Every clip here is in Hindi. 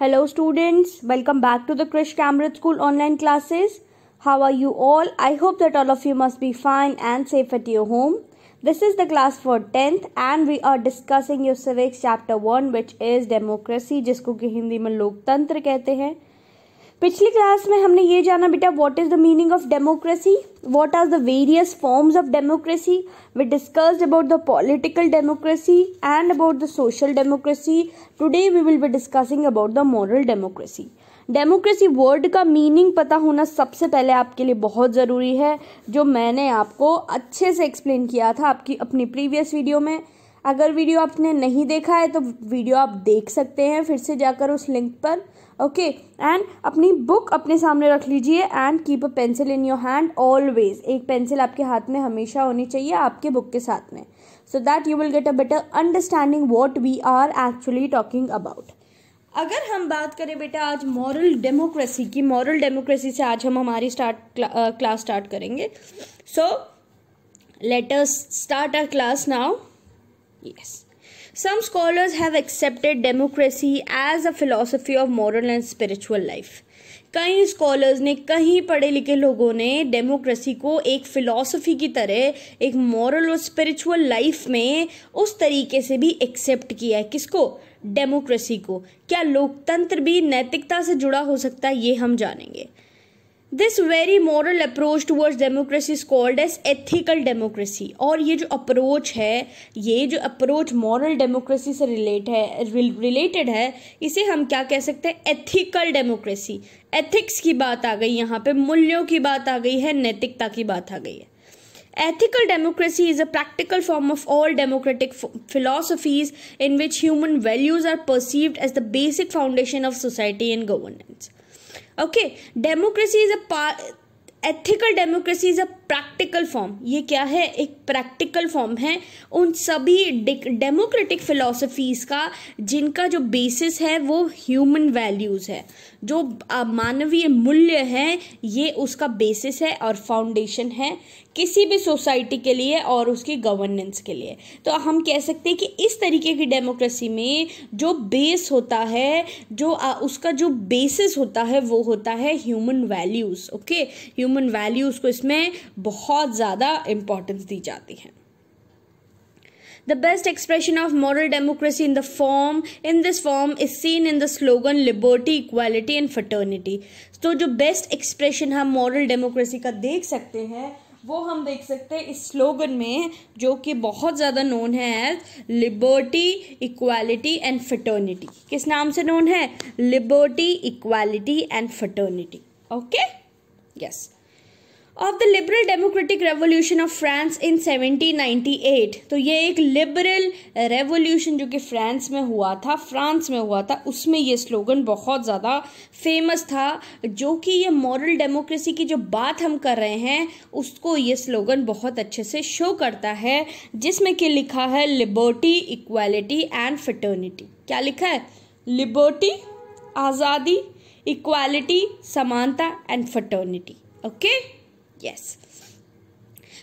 Hello students, welcome back to the Krish Cambridge School online classes. How are you all? I hope that all of you must be fine and safe at your home. This is the class for 10th and we are discussing your civics chapter 1 which is democracy जिसको कि हिंदी में लोकतंत्र कहते हैं पिछली क्लास में हमने ये जाना बेटा what is the meaning of democracy what are the various forms of democracy we discussed about the political democracy and about the social democracy today we will be discussing about the moral democracy democracy word का मीनिंग पता होना सबसे पहले आपके लिए बहुत ज़रूरी है जो मैंने आपको अच्छे से एक्सप्लेन किया था आपकी अपनी प्रीवियस वीडियो में अगर वीडियो आपने नहीं देखा है तो वीडियो आप देख सकते हैं फिर से जाकर उस लिंक पर ओके एंड अपनी बुक अपने सामने रख लीजिए and keep a pencil in your hand always एक पेंसिल आपके हाथ में हमेशा होनी चाहिए आपके बुक के साथ में so that you will get a better understanding what we are actually talking about अगर हम बात करें बेटा आज मॉरल डेमोक्रेसी की मॉरल डेमोक्रेसी से आज हम हमारी स्टार्ट क्लास स्टार्ट करेंगे so let's start a class now Yes. Some scholars have accepted democracy as a philosophy of moral and spiritual life. कई स्कॉलर्स ने कहीं पढ़े लिखे लोगों ने डेमोक्रेसी को एक फिलॉसफी की तरह एक मॉरल और स्पिरिचुअल लाइफ में उस तरीके से भी एक्सेप्ट किया है किसको डेमोक्रेसी को क्या लोकतंत्र भी नैतिकता से जुड़ा हो सकता है ये हम जानेंगे this very moral approach towards democracy is called as ethical democracy और ये जो अप्रोच है ये जो अप्रोच मॉरल डेमोक्रेसी से रिलेट है रिलेटेड है इसे हम क्या कह सकते हैं एथिकल डेमोक्रेसी एथिक्स की बात आ गई यहाँ पे मूल्यों की बात आ गई है नैतिकता की बात आ गई है ethical democracy is a practical form of all democratic philosophies in which human values are perceived as the basic foundation of society and governance okay democracy is a part ethical democracy is a practical form ये क्या है एक प्रैक्टिकल फॉर्म है उन सभी डेमोक्रेटिक फिलोसफीज़ का जिनका जो बेसिस है वो ह्यूमन वैल्यूज़ है जो मानवीय मूल्य है ये उसका बेसिस है और फाउंडेशन है किसी भी सोसाइटी के लिए और उसकी गवर्नेंस के लिए तो हम कह सकते हैं कि इस तरीके की डेमोक्रेसी में जो बेस होता है जो आ, उसका जो बेसिस होता है वो होता है human values okay human values को इसमें बहुत ज्यादा इंपॉर्टेंस दी जाती है the best expression of moral democracy in the form in this form is seen in the slogan liberty equality and fraternity तो जो बेस्ट एक्सप्रेशन हम मॉरल डेमोक्रेसी का देख सकते हैं वो हम देख सकते हैं इस स्लोगन में जो कि बहुत ज़्यादा नोन है as liberty equality and fraternity किस नाम से नोन है liberty equality and fraternity okay yes of the liberal democratic revolution of France in 1798 तो ये एक लिबरल रेवोल्यूशन जो कि फ्रांस में हुआ था फ्रांस में हुआ था उसमें ये स्लोगन बहुत ज़्यादा फेमस था जो कि ये मॉरल डेमोक्रेसी की जो बात हम कर रहे हैं उसको ये स्लोगन बहुत अच्छे से शो करता है जिसमें कि लिखा है लिबर्टी इक्वालिटी एंड फटर्निटी क्या लिखा है लिबर्टी आज़ादी इक्वालिटी समानता and fraternity okay okay? Yes.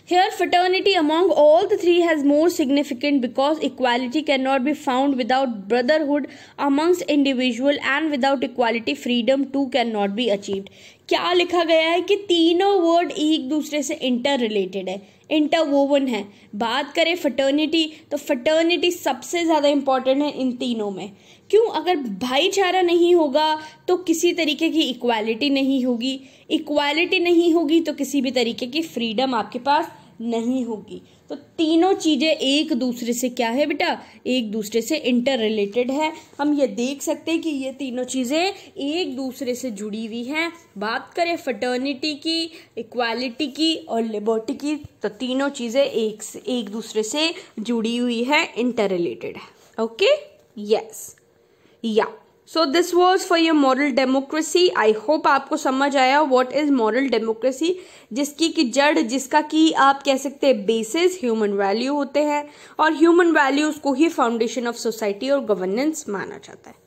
Here, fraternity among all the three has more significant because equality cannot be found without brotherhood amongst individual and without equality freedom too cannot be achieved. क्या लिखा गया है कि तीनों वर्ड एक दूसरे से इंटर रिलेटेड है इंटरवोवन है बात करें फटर्निटी तो फटर्निटी सबसे ज़्यादा इम्पॉर्टेंट है इन तीनों में क्यों अगर भाईचारा नहीं होगा तो किसी तरीके की इक्वालिटी नहीं होगी इक्वालिटी नहीं होगी तो किसी भी तरीके की फ्रीडम आपके पास नहीं होगी तो तीनों चीज़ें एक दूसरे से क्या है बेटा एक दूसरे से इंटर रिलेटेड है हम ये देख सकते हैं कि ये तीनों चीज़ें एक दूसरे से जुड़ी हुई हैं बात करें फटर्निटी की इक्वालिटी की और लिबर्टी की तो तीनों चीज़ें एक से एक दूसरे से जुड़ी हुई है इंटर रिलेटेड है ओके यस या so this was for your moral democracy I hope आपको समझ आया वॉट इज मॉरल डेमोक्रेसी जिसकी की जड़ जिसका कि आप कह सकते हैं बेसिस ह्यूमन वैल्यू होते हैं और ह्यूमन वैल्यूज को ही फाउंडेशन ऑफ सोसाइटी और गवर्नेंस माना जाता है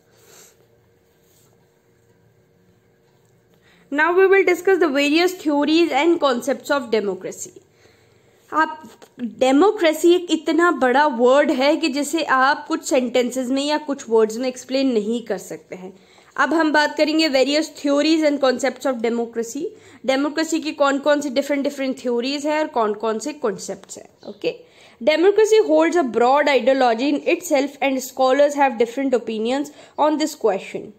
Now we will discuss the various theories and concepts of democracy. आप डेमोक्रेसी एक इतना बड़ा वर्ड है कि जिसे आप कुछ सेंटेंसेस में या कुछ वर्ड्स में एक्सप्लेन नहीं कर सकते हैं अब हम बात करेंगे various theories and concepts of democracy democracy की कौन कौन सी डिफरेंट डिफरेंट थ्योरीज है और कौन कौन से कॉन्सेप्ट हैं okay democracy holds a broad ideology in itself and scholars have different opinions on this question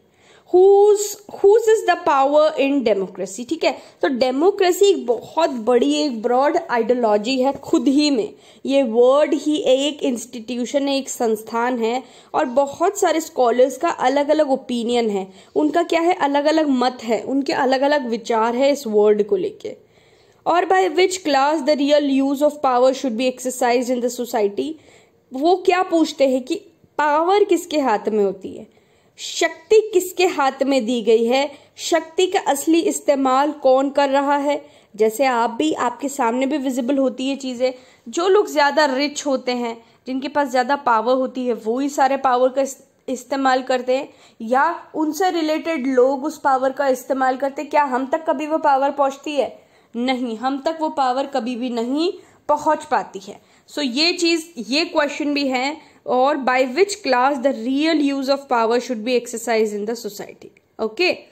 whose is the power in democracy ठीक है तो डेमोक्रेसी एक बहुत बड़ी एक ब्रॉड आइडियोलॉजी है खुद ही में ये वर्ड ही एक इंस्टीट्यूशन है एक संस्थान है और बहुत सारे स्कॉलर्स का अलग अलग ओपिनियन है उनका क्या है अलग अलग मत है उनके अलग अलग विचार है इस वर्ड को लेके और by which class the real use of power should be exercise in the society वो क्या पूछते हैं कि पावर किसके हाथ में होती है शक्ति किसके हाथ में दी गई है शक्ति का असली इस्तेमाल कौन कर रहा है जैसे आप भी आपके सामने भी विजिबल होती है चीज़ें जो लोग ज़्यादा रिच होते हैं जिनके पास ज़्यादा पावर होती है वो ही सारे पावर का इस्तेमाल करते हैं या उनसे रिलेटेड लोग उस पावर का इस्तेमाल करते क्या हम तक कभी वो पावर पहुंचती है नहीं हम तक वो पावर कभी भी नहीं पहुंच पाती है सो so, ये चीज़ ये क्वेश्चन भी है or by which class the real use of power should be exercised in the society okay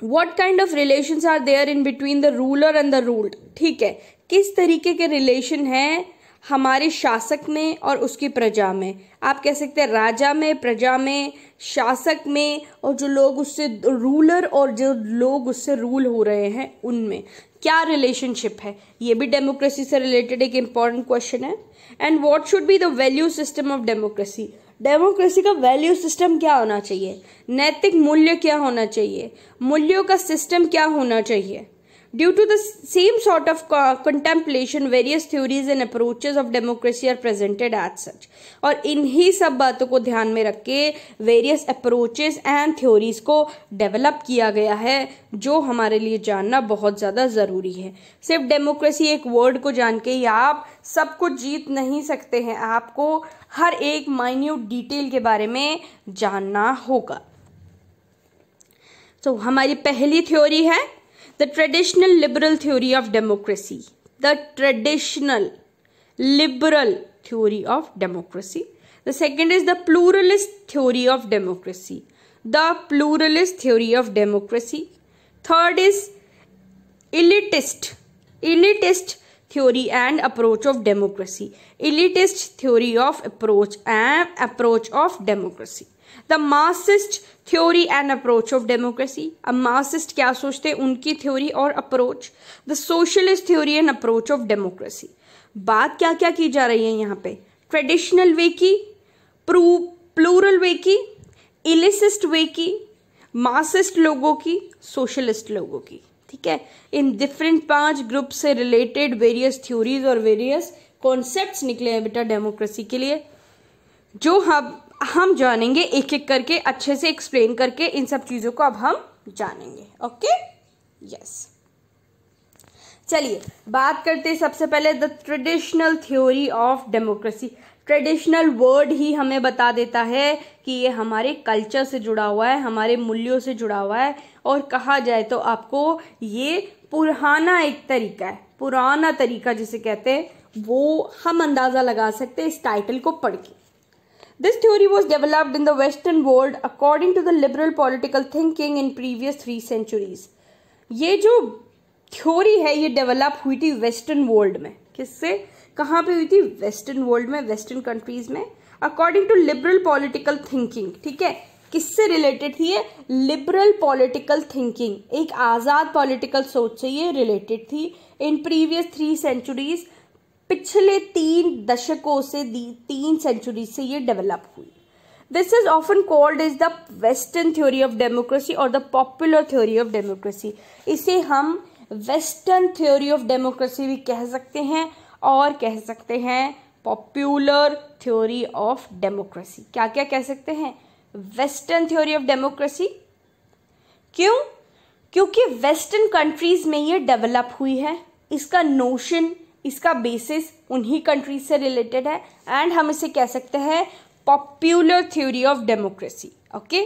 what kind of relations are there in between the ruler and the ruled ठीक है किस तरीके के रिलेशन हैं हमारे शासक में और उसकी प्रजा में आप कह सकते हैं राजा में प्रजा में शासक में और जो लोग उससे रूलर और जो लोग उससे रूल हो रहे हैं उनमें क्या रिलेशनशिप है ये भी डेमोक्रेसी से रिलेटेड एक इम्पॉर्टेंट क्वेश्चन है and what should be the value system of democracy democracy का वैल्यू सिस्टम क्या होना चाहिए नैतिक मूल्य क्या होना चाहिए मूल्यों का सिस्टम क्या होना चाहिए Due to the same sort of contemplation, various theories and approaches of democracy are presented as such. और इन्हीं सब बातों को ध्यान में रख के वेरियस अप्रोचेस एंड थ्योरीज को डेवलप किया गया है जो हमारे लिए जानना बहुत ज़्यादा ज़रूरी है सिर्फ डेमोक्रेसी एक वर्ड को जान के ही आप सब कुछ जीत नहीं सकते हैं आपको हर एक माइन्यूट डिटेल के बारे में जानना होगा तो so, हमारी पहली थ्योरी है The traditional liberal theory of democracy. The traditional liberal theory of democracy. The second is the pluralist theory of democracy. The pluralist theory of democracy. Third is elitist. Elitist theory and approach of democracy. Elitist theory of approach and approach of democracy. The Marxist theory and approach of democracy अब मार्सिस्ट क्या सोचते हैं उनकी थ्योरी और approach the socialist theory and approach of democracy बात क्या क्या की जा रही है यहाँ पे ट्रेडिशनल वे की प्रू प्लूरल वे की इलिसिस्ट वे की मार्सिस्ट लोगों की सोशलिस्ट लोगों की ठीक है इन डिफरेंट पांच ग्रुप से रिलेटेड वेरियस थ्योरीज और वेरियस कॉन्सेप्ट्स निकले हैं बेटा डेमोक्रेसी के लिए जो हम हम जानेंगे एक एक करके अच्छे से एक्सप्लेन करके इन सब चीज़ों को अब हम जानेंगे ओके यस चलिए बात करते सबसे पहले the traditional theory of democracy traditional word ही हमें बता देता है कि ये हमारे कल्चर से जुड़ा हुआ है हमारे मूल्यों से जुड़ा हुआ है और कहा जाए तो आपको ये पुराना एक तरीका है पुराना तरीका जिसे कहते हैं वो हम अंदाज़ा लगा सकते हैं इस टाइटल को पढ़ के This theory was developed in the Western world according to the liberal political thinking in previous three centuries. ये जो थ्योरी है ये डेवलप हुई थी वेस्टर्न वर्ल्ड में किससे कहाँ पे हुई थी वेस्टर्न वर्ल्ड में वेस्टर्न कंट्रीज में according to liberal political thinking ठीक है किससे रिलेटेड थी ये लिबरल पॉलिटिकल थिंकिंग एक आज़ाद पॉलिटिकल सोच से ये रिलेटेड थी इन प्रीवियस थ्री सेंचुरीज़ पिछले तीन दशकों से तीन सेंचुरी से ये डेवलप हुई this is often called is the western theory of democracy और the popular theory of democracy इसे हम वेस्टर्न थ्योरी ऑफ डेमोक्रेसी भी कह सकते हैं और कह सकते हैं पॉपुलर थ्योरी ऑफ डेमोक्रेसी क्या क्या कह सकते हैं वेस्टर्न थ्योरी ऑफ डेमोक्रेसी क्यों क्योंकि वेस्टर्न कंट्रीज में ये डेवलप हुई है इसका नोशन इसका बेसिस उन्हीं कंट्रीज से रिलेटेड है एंड हम इसे कह सकते हैं popular theory of democracy okay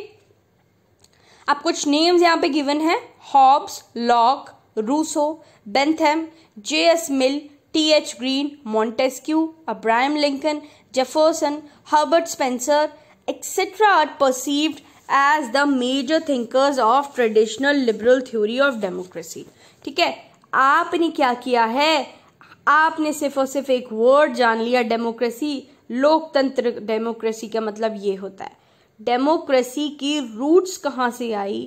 अब कुछ नेम्स यहाँ पे गिवन है Hobbes Locke Rousseau Bentham J S Mill T H Green Montesquieu Abraham Lincoln Jefferson Herbert Spencer etcetera are perceived as the major thinkers of traditional liberal theory of democracy ठीक है आपने क्या किया है आपने सिर्फ और सिर्फ एक वर्ड जान लिया डेमोक्रेसी लोकतंत्र डेमोक्रेसी का मतलब ये होता है डेमोक्रेसी की रूट्स कहाँ से आई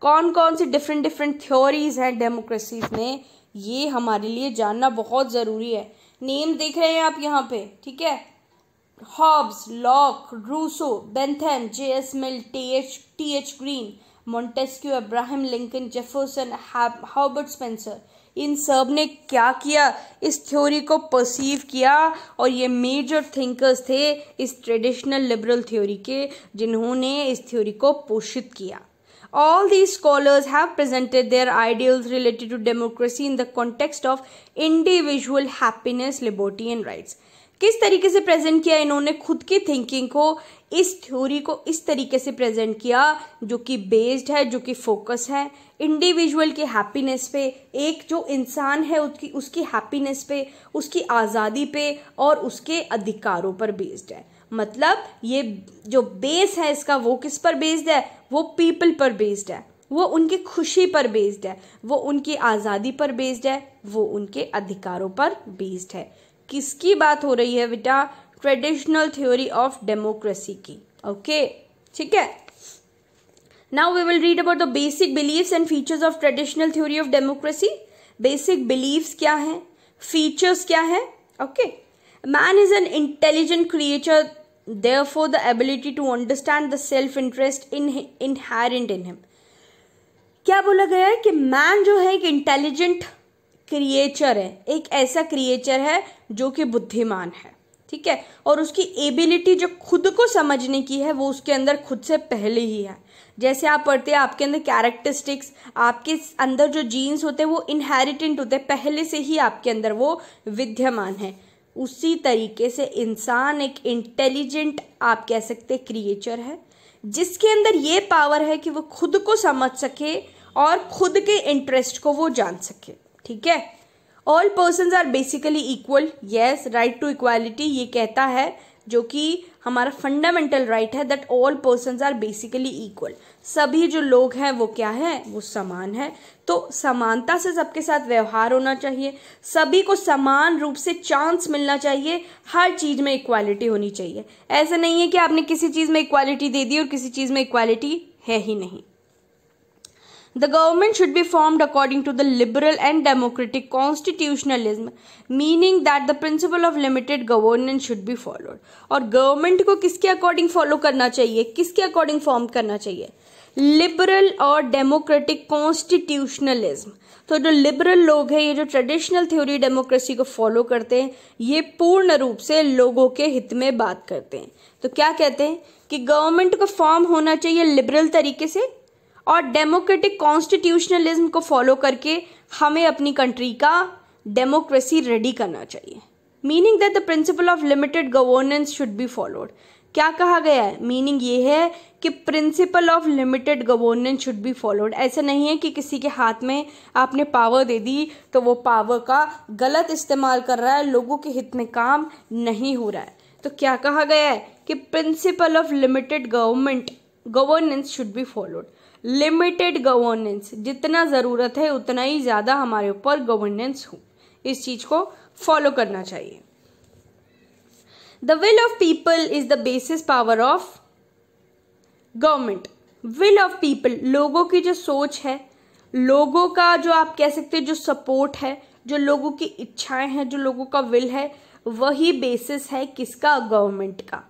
कौन कौन सी डिफरेंट डिफरेंट थ्योरीज हैं डेमोक्रेसी में ये हमारे लिए जानना बहुत ज़रूरी है नेम देख रहे हैं आप यहाँ पे ठीक है Hobbes Locke Rousseau Bentham J S Mill T H T H Green Montesquieu Abraham Lincoln Jefferson Herbert Spencer इन सब ने क्या किया इस थ्योरी को परसीव किया और ये मेजर थिंकर्स थे इस ट्रेडिशनल लिबरल थ्योरी के जिन्होंने इस थ्योरी को पोषित किया all the scholars have presented their ideals related to democracy in the context of individual happiness liberty and rights किस तरीके से प्रेजेंट किया इन्होंने खुद की थिंकिंग को इस थ्योरी को इस तरीके से प्रेजेंट किया जो कि बेस्ड है जो कि फोकस है इंडिविजुअल की हैप्पीनेस पे एक जो इंसान है उसकी उसकी हैप्पीनेस पे उसकी आज़ादी पे और उसके अधिकारों पर बेस्ड है मतलब ये जो बेस है इसका वो किस पर बेस्ड है वो पीपल पर बेस्ड है वो उनकी खुशी पर बेस्ड है वो उनकी आज़ादी पर बेस्ड है वो उनके अधिकारों पर बेस्ड है किसकी बात हो रही है बेटा ट्रेडिशनल थ्योरी ऑफ डेमोक्रेसी की ओके ठीक है now we will read about the basic beliefs and features of traditional theory of democracy basic beliefs क्या है फीचर्स क्या है okay man is an intelligent creator therefore the ability to understand the self interest in inherent in him क्या बोला गया है कि मैन जो है एक इंटेलिजेंट क्रिएचर है एक ऐसा क्रिएचर है जो कि बुद्धिमान है ठीक है और उसकी एबिलिटी जो खुद को समझने की है वो उसके अंदर खुद से पहले ही है जैसे आप पढ़ते हैं आपके अंदर कैरेक्टरिस्टिक्स आपके अंदर जो जीन्स होते हैं वो इनहेरिटेंट होते हैं पहले से ही आपके अंदर वो विद्यमान है उसी तरीके से इंसान एक इंटेलिजेंट आप कह सकते क्रिएचर है जिसके अंदर ये पावर है कि वो खुद को समझ सके और खुद के इंटरेस्ट को वो जान सके ठीक है all person are basically equal yes right to equality ये कहता है जो कि हमारा फंडामेंटल राइट है that all person are basically equal सभी जो लोग हैं वो क्या है वो समान है तो समानता से सबके साथ व्यवहार होना चाहिए सभी को समान रूप से चांस मिलना चाहिए हर चीज़ में इक्वालिटी होनी चाहिए ऐसा नहीं है कि आपने किसी चीज़ में इक्वालिटी दे दी और किसी चीज़ में इक्वालिटी है ही नहीं The government should be formed according to the liberal and democratic constitutionalism, meaning that the principle of limited governance should be followed. और government को किसके according follow करना चाहिए किसके according form करना चाहिए Liberal और democratic constitutionalism. तो जो लिबरल लोग हैं ये जो ट्रेडिशनल थ्योरी डेमोक्रेसी को फॉलो करते हैं ये पूर्ण रूप से लोगों के हित में बात करते हैं तो क्या कहते हैं कि गवर्नमेंट का फॉर्म होना चाहिए लिबरल तरीके से और डेमोक्रेटिक कॉन्स्टिट्यूशनलिज्म को फॉलो करके हमें अपनी कंट्री का डेमोक्रेसी रेडी करना चाहिए meaning that the principle of limited governance should be followed क्या कहा गया है मीनिंग ये है कि principle of limited governance should be followed ऐसा नहीं है कि किसी के हाथ में आपने पावर दे दी तो वो पावर का गलत इस्तेमाल कर रहा है लोगों के हित में काम नहीं हो रहा है तो क्या कहा गया है कि principle of limited government governance should be followed limited governance जितना ज़रूरत है उतना ही ज़्यादा हमारे ऊपर गवर्नेंस हो इस चीज़ को फॉलो करना चाहिए the will of people is the basis power of government will of people लोगों की जो सोच है लोगों का जो आप कह सकते हैं जो सपोर्ट है जो लोगों की इच्छाएं हैं जो लोगों का विल है वही बेसिस है किसका गवर्नमेंट का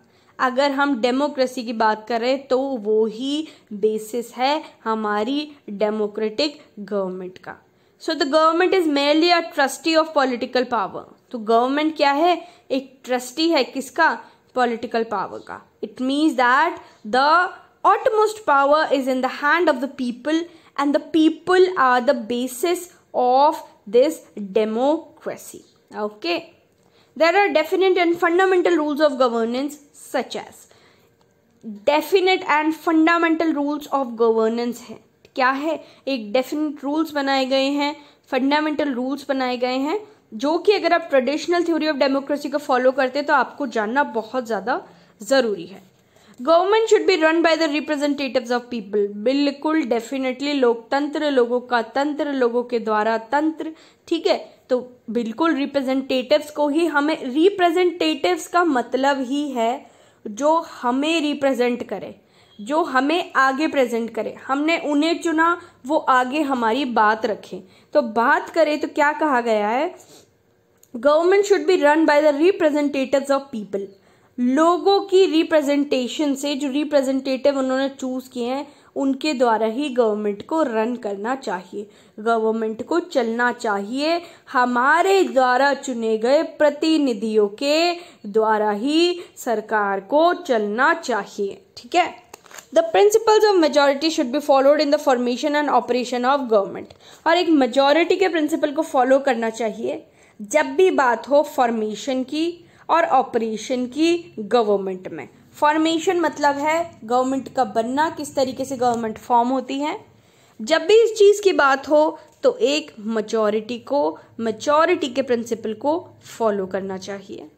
अगर हम डेमोक्रेसी की बात करें तो वो ही बेसिस है हमारी डेमोक्रेटिक गवर्नमेंट का so the government is mainly a trustee of political power तो गवर्नमेंट क्या है एक ट्रस्टी है किसका पॉलिटिकल पावर का it means that the utmost power is in the of the people and the people are the basis of this democracy okay okay there are definite and fundamental rules of governance such as definite and fundamental rules of governance है क्या है एक डेफिनेट रूल्स बनाए गए हैं फंडामेंटल रूल्स बनाए गए हैं जो कि अगर आप ट्रेडिशनल थ्योरी ऑफ डेमोक्रेसी को फॉलो करते हैं तो आपको जानना बहुत ज़्यादा ज़रूरी है government should be run by the representative of people बिल्कुल डेफिनेटली लोकतंत्र लोगों का तंत्र लोगों के द्वारा तंत्र ठीक है तो बिल्कुल रिप्रेजेंटेटिव्स को ही हमें रिप्रेजेंटेटिव्स का मतलब ही है जो हमें रिप्रेजेंट करे जो हमें आगे प्रेजेंट करे हमने उन्हें चुना वो आगे हमारी बात रखें तो बात करें तो क्या कहा गया है government should be run by the representative of people लोगों की रिप्रेजेंटेशन से जो रिप्रेजेंटेटिव उन्होंने चूज़ किए हैं उनके द्वारा ही गवर्नमेंट को रन करना चाहिए गवर्नमेंट को चलना चाहिए हमारे द्वारा चुने गए प्रतिनिधियों के द्वारा ही सरकार को चलना चाहिए ठीक है the principles of majority should be followed in the formation and operation of government और एक मेजोरिटी के प्रिंसिपल को फॉलो करना चाहिए जब भी बात हो फॉर्मेशन की और ऑपरेशन की गवर्नमेंट में फॉर्मेशन मतलब है गवर्नमेंट का बनना किस तरीके से गवर्नमेंट फॉर्म होती है जब भी इस चीज़ की बात हो तो एक मचॉरिटी को मचॉरिटी के प्रिंसिपल को फॉलो करना चाहिए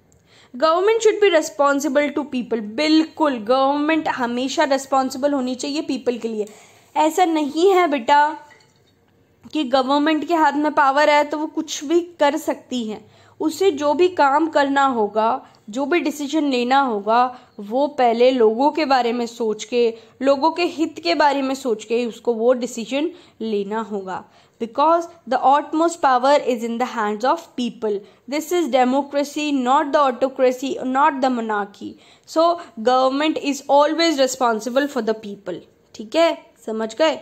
government should be responsible to people बिल्कुल गवर्नमेंट हमेशा रेस्पॉन्सिबल होनी चाहिए पीपल के लिए ऐसा नहीं है बेटा कि गवर्नमेंट के हाथ में पावर है तो वो कुछ भी कर सकती है उसे जो भी काम करना होगा जो भी डिसीजन लेना होगा वो पहले लोगों के बारे में सोच के लोगों के हित के बारे में सोच के उसको वो डिसीजन लेना होगा because the utmost power is in the hands of people this is democracy not the autocracy not the मनाकी so government is always responsible for the people ठीक है समझ गए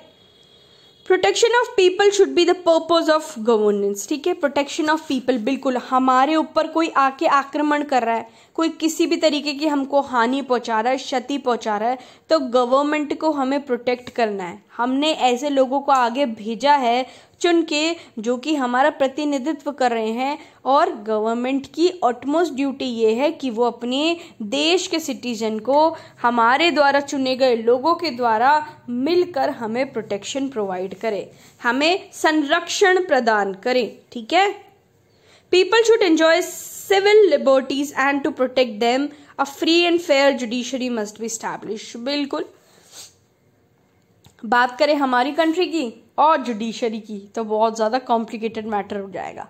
protection of people should be the purpose of governance ठीक है प्रोटेक्शन ऑफ पीपल बिल्कुल हमारे ऊपर कोई आके आक्रमण कर रहा है कोई किसी भी तरीके की हमको हानि पहुंचा रहा है क्षति पहुंचा रहा है तो गवर्नमेंट को हमें प्रोटेक्ट करना है हमने ऐसे लोगों को आगे भेजा है चुन के जो कि हमारा प्रतिनिधित्व कर रहे हैं और गवर्नमेंट की ऑटमोस्ट ड्यूटी ये है कि वो अपने देश के सिटीजन को हमारे द्वारा चुने गए लोगों के द्वारा मिलकर हमें प्रोटेक्शन प्रोवाइड करे हमें संरक्षण प्रदान करें ठीक है people should enjoy civil liberties and to protect them a free and fair judiciary must be establish बिल्कुल बात करें हमारी कंट्री की और जुडिशरी की तो बहुत ज़्यादा कॉम्प्लिकेटेड मैटर हो जाएगा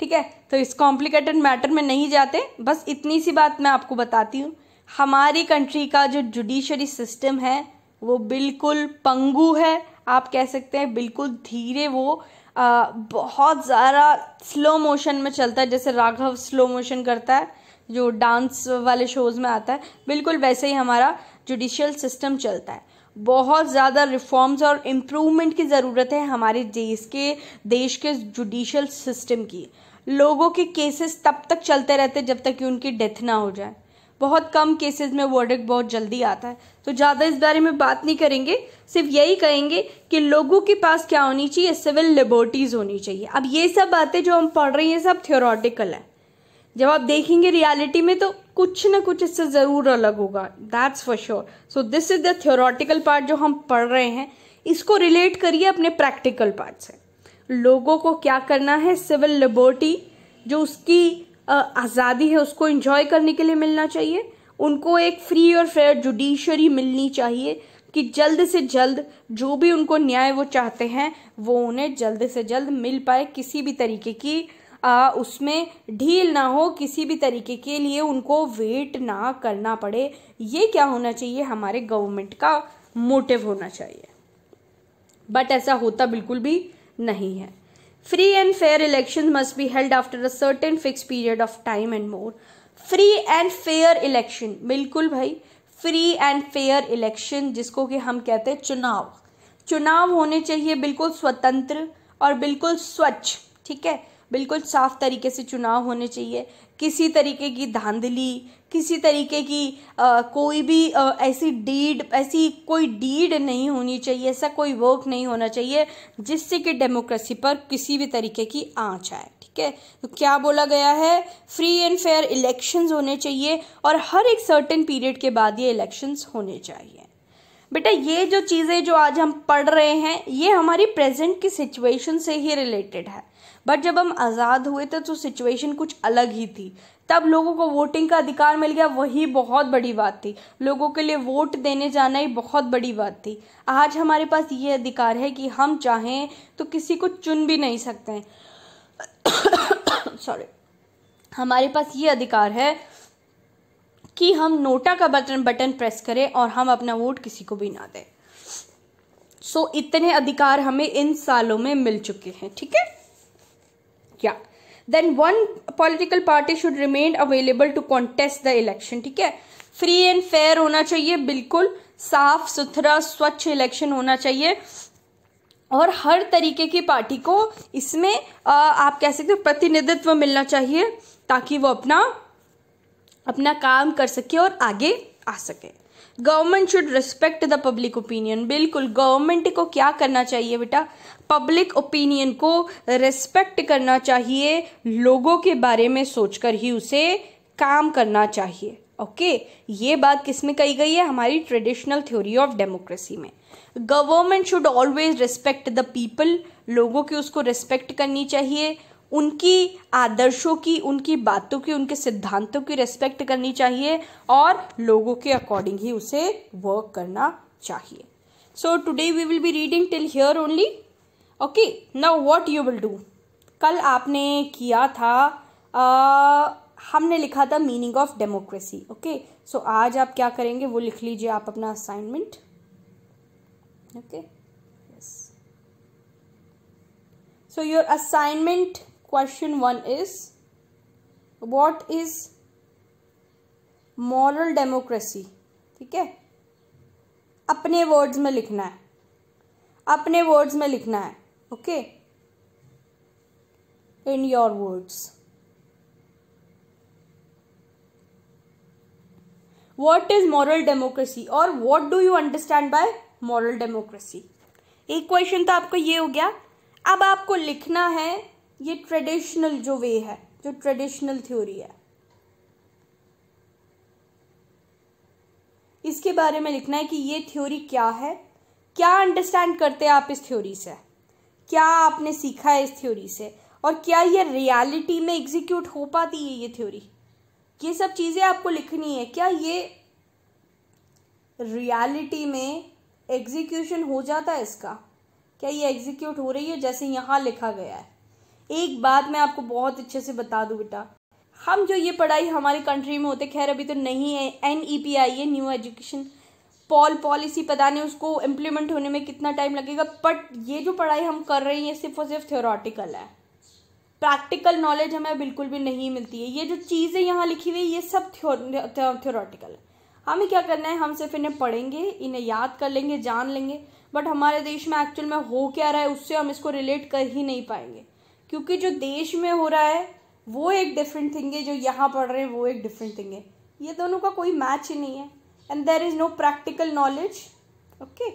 ठीक है तो इस कॉम्प्लिकेटेड मैटर में नहीं जाते बस इतनी सी बात मैं आपको बताती हूँ हमारी कंट्री का जो जुडिशरी सिस्टम है वो बिल्कुल पंगू है आप कह सकते हैं बिल्कुल धीरे वो आ, बहुत ज़्यादा स्लो मोशन में चलता है जैसे राघव स्लो मोशन करता है जो डांस वाले शोज़ में आता है बिल्कुल वैसे ही हमारा जुडिशियल सिस्टम चलता है बहुत ज़्यादा रिफॉर्म्स और इम्प्रूवमेंट की ज़रूरत है हमारे देश के देश के जुडिशल सिस्टम की लोगों के केसेस तब तक चलते रहते जब तक कि उनकी डेथ ना हो जाए बहुत कम केसेस में वर्डिक बहुत जल्दी आता है तो ज़्यादा इस बारे में बात नहीं करेंगे सिर्फ यही कहेंगे कि लोगों के पास क्या होनी चाहिए सिविल लिबर्टीज़ होनी चाहिए अब ये सब बातें जो हम पढ़ रहे हैं सब थियोरटिकल है जब आप देखेंगे रियलिटी में तो कुछ ना कुछ इससे ज़रूर अलग होगा that's for sure so this is the theoretical part जो हम पढ़ रहे हैं इसको रिलेट करिए अपने प्रैक्टिकल पार्ट से लोगों को क्या करना है सिविल लिबर्टी जो उसकी आज़ादी है उसको इंजॉय करने के लिए मिलना चाहिए उनको एक फ्री और फेयर जुडिशरी मिलनी चाहिए कि जल्द से जल्द जो भी उनको न्याय वो चाहते हैं वो उन्हें जल्द से जल्द मिल पाए किसी भी तरीके की आ, उसमें ढील ना हो किसी भी तरीके के लिए उनको वेट ना करना पड़े ये क्या होना चाहिए हमारे गवर्नमेंट का मोटिव होना चाहिए बट ऐसा होता बिल्कुल भी नहीं है free and fair election must be held after a certain fix period of time and more free and fair election बिल्कुल भाई फ्री एंड फेयर इलेक्शन जिसको कि हम कहते हैं चुनाव चुनाव होने चाहिए बिल्कुल स्वतंत्र और बिल्कुल स्वच्छ ठीक है बिल्कुल साफ तरीके से चुनाव होने चाहिए किसी तरीके की धांधली किसी तरीके की आ, कोई भी आ, ऐसी डीड ऐसी कोई डीड नहीं होनी चाहिए ऐसा कोई वर्क नहीं होना चाहिए जिससे कि डेमोक्रेसी पर किसी भी तरीके की आँच आए ठीक है तो क्या बोला गया है फ्री एंड फेयर इलेक्शंस होने चाहिए और हर एक सर्टेन पीरियड के बाद ये इलेक्शंस होने चाहिए बेटा ये जो चीज़ें जो आज हम पढ़ रहे हैं ये हमारी प्रेजेंट की सिचुएशन से ही रिलेटेड है बट जब हम आज़ाद हुए थे तो सिचुएशन कुछ अलग ही थी तब लोगों को वोटिंग का अधिकार मिल गया वही बहुत बड़ी बात थी लोगों के लिए वोट देने जाना ही बहुत बड़ी बात थी आज हमारे पास ये अधिकार है कि हम चाहें तो किसी को चुन भी नहीं सकते हैं सॉरी हमारे पास ये अधिकार है कि हम नोटा का बटन बटन प्रेस करें और हम अपना वोट किसी को भी ना दें सो so, इतने अधिकार हमें इन सालों में मिल चुके हैं ठीक है किया then one political party should remain available to contest the election ठीक है फ्री एंड फेयर होना चाहिए बिल्कुल साफ सुथरा स्वच्छ इलेक्शन होना चाहिए और हर तरीके की पार्टी को इसमें आप कह सकते हो प्रतिनिधित्व मिलना चाहिए ताकि वो अपना अपना काम कर सके और आगे आ सके government should respect the public opinion बिल्कुल गवर्नमेंट को क्या करना चाहिए बेटा पब्लिक ओपिनियन को रिस्पेक्ट करना चाहिए लोगों के बारे में सोचकर ही उसे काम करना चाहिए ओके okay, ये बात किस में कही गई है हमारी ट्रेडिशनल थ्योरी ऑफ डेमोक्रेसी में government should always respect the people लोगों की उसको रिस्पेक्ट करनी चाहिए उनकी आदर्शों की उनकी बातों की उनके सिद्धांतों की रेस्पेक्ट करनी चाहिए और लोगों के अकॉर्डिंग ही उसे वर्क करना चाहिए so today we will be reading till here only okay now what you will do कल आपने किया था आ, हमने लिखा था meaning of democracy okay so आज आप क्या करेंगे वो लिख लीजिए आप अपना assignment okay okay? So your assignment question 1 is what is moral democracy ठीक है अपने words में लिखना है अपने words में लिखना है okay in your words what is moral democracy or what do you understand by moral democracy एक question तो आपका ये हो गया अब आपको लिखना है ये ट्रेडिशनल जो वे है जो ट्रेडिशनल थ्योरी है इसके बारे में लिखना है कि ये थ्योरी क्या है क्या अंडरस्टैंड करते हैं आप इस थ्योरी से क्या आपने सीखा है इस थ्योरी से और क्या ये रियलिटी में एग्जीक्यूट हो पाती है ये थ्योरी ये सब चीज़ें आपको लिखनी है क्या ये रियलिटी में एग्जीक्यूशन हो जाता है इसका क्या ये एग्जीक्यूट हो रही है जैसे यहां लिखा गया है एक बात मैं आपको बहुत अच्छे से बता दूँ बेटा हम जो ये पढ़ाई हमारी कंट्री में होते खैर अभी तो नहीं है एन ई पी आई है न्यू एजुकेशन पॉल पॉलिसी पता नहीं उसको इम्प्लीमेंट होने में कितना टाइम लगेगा बट ये जो पढ़ाई हम कर रहे हैं ये सिर्फ और सिर्फ थियोरटिकल है प्रैक्टिकल नॉलेज हमें बिल्कुल भी नहीं मिलती है ये जो चीज़ें यहाँ लिखी हुई है ये सब थियोरटिकल है हमें क्या करना है हम सिर्फ इन्हें पढ़ेंगे इन्हें याद कर लेंगे जान लेंगे बट हमारे देश में एक्चुअल में हो क्या रहा है उससे हम इसको रिलेट कर ही नहीं पाएंगे क्योंकि जो देश में हो रहा है वो एक डिफरेंट थिंग है जो यहाँ पढ़ रहे हैं वो एक डिफरेंट थिंग है ये दोनों का कोई मैच ही नहीं है and there is no practical knowledge okay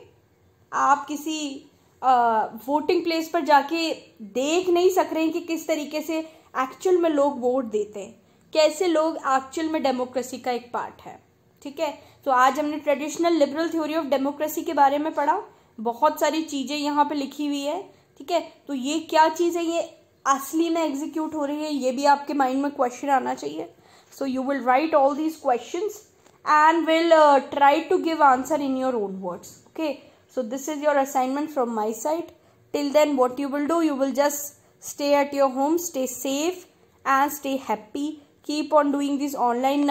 आप किसी वोटिंग uh, प्लेस पर जाके देख नहीं सक रहे हैं कि किस तरीके से एक्चुअल में लोग वोट देते हैं कैसे लोग एक्चुअल में डेमोक्रेसी का एक पार्ट है ठीक है तो आज हमने traditional liberal theory of democracy के बारे में पढ़ा बहुत सारी चीज़ें यहाँ पे लिखी हुई है ठीक है तो ये क्या चीज़ है ये असली में एग्जीक्यूट हो रही है ये भी आपके माइंड में क्वेश्चन आना चाहिए so you will write all these question and will try to give answer in your own words okay so this is your assignment from my side till then what you will do you will just stay at your home stay safe and stay happy keep on doing this online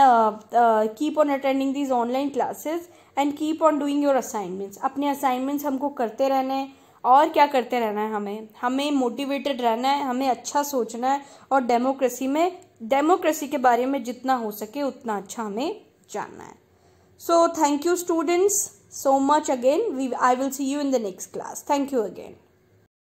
keep on attending this online classes and keep on doing your assignments अपने असाइनमेंट्स हमको करते रहने हैं और क्या करते रहना है हमें हमें मोटिवेटेड रहना है हमें अच्छा सोचना है और डेमोक्रेसी में डेमोक्रेसी के बारे में जितना हो सके उतना अच्छा हमें जानना है so thank you students so much again we I will see you in the next class thank you again